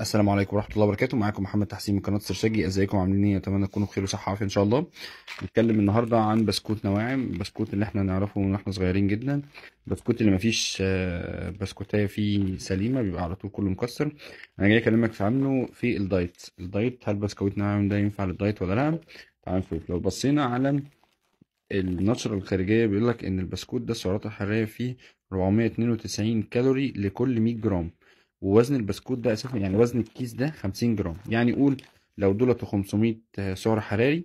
السلام عليكم ورحمه الله وبركاته معاكم محمد تحسين من قناه سرسجي ازيكم عاملين ايه اتمنى تكونوا بخير وصحه وعافيه ان شاء الله نتكلم النهارده عن بسكوت نواعم بسكوت اللي احنا نعرفه من احنا صغيرين جدا بسكوت اللي مفيش آه، بسكوتيه فيه سليمه بيبقى على طول كله مكسر انا جاي اكلمك في عنه في الدايت الدايت هل بسكوت نواعم ده ينفع للدايت ولا لا تعال نشوف لو بصينا على النشرة الخارجية بيقول لك إن البسكوت ده سعراته الحرارية فيه 492 كالوري لكل 100 جرام ووزن البسكوت ده اساسا يعني وزن الكيس ده 50 جرام يعني قول لو دولت 500 سعر حراري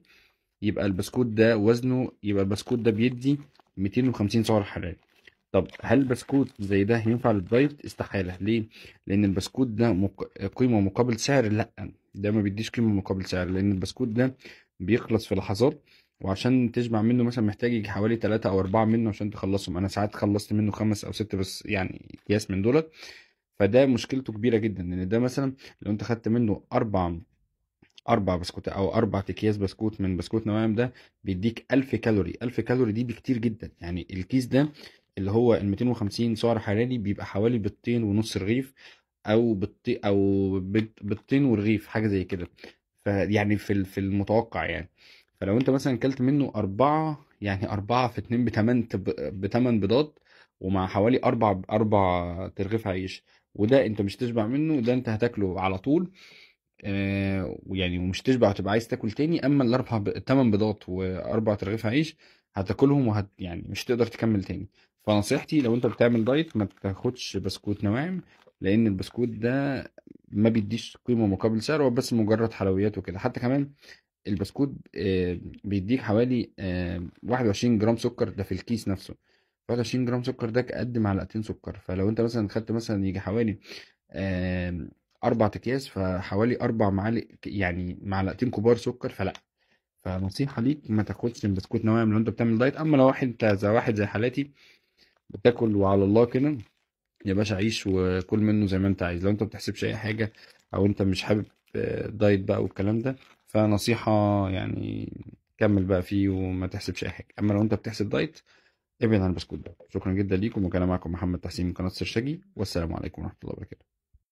يبقى البسكوت ده وزنه يبقى البسكوت ده بيدي 250 سعر حراري طب هل بسكوت زي ده ينفع للدايت استحاله ليه لان البسكوت ده مق... قيمه مقابل سعر لا ده ما بيديش قيمه مقابل سعر لان البسكوت ده بيخلص في لحظات وعشان تشبع منه مثلا محتاج يجي حوالي 3 او 4 منه عشان تخلصهم انا ساعات خلصت منه خمس او ست بس يعني اكياس من دولت فده مشكلته كبيره جدا لان ده مثلا لو انت خدت منه اربع اربع بسكوت او اربع اكياس بسكوت من بسكوت نوام ده بيديك 1000 كالوري 1000 كالوري دي بكتير جدا يعني الكيس ده اللي هو ال 250 سعر حراري بيبقى حوالي بيضتين ونص رغيف او بيضتين او بيضتين ورغيف حاجه زي كده فيعني في في المتوقع يعني فلو انت مثلا كلت منه أربعة يعني أربعة في اتنين بتمن بتمن بيضات ومع حوالي أربع أربع ترغيف عيش وده انت مش تشبع منه وده انت هتاكله على طول آه ويعني ومش تشبع وتبقى عايز تاكل تاني اما الاربع ب... الثمان بيضات واربع ترغيف عيش هتاكلهم وهت يعني مش تقدر تكمل تاني فنصيحتي لو انت بتعمل دايت ما تاخدش بسكوت نواعم لان البسكوت ده ما بيديش قيمه مقابل سعر هو بس مجرد حلويات وكده حتى كمان البسكوت آه بيديك حوالي آه 21 جرام سكر ده في الكيس نفسه 20 جرام سكر ده قد معلقتين سكر فلو انت مثلا خدت مثلا يجي حوالي اربع اكياس فحوالي اربع معالق يعني معلقتين كبار سكر فلا فنصيحة ليك ما تاخدش البسكوت ما لو انت بتعمل دايت اما لو واحد انت زي واحد زي حالاتي بتاكل وعلى الله كده يا باشا عيش وكل منه زي ما انت عايز لو انت بتحسبش اي حاجة او انت مش حابب آه، دايت بقى والكلام ده فنصيحة يعني كمل بقى فيه وما تحسبش اي حاجة اما لو انت بتحسب دايت ابعد عن البسكوت ده شكرا جدا ليكم وكان معكم محمد تحسين من قناة السرشجي والسلام عليكم ورحمة الله وبركاته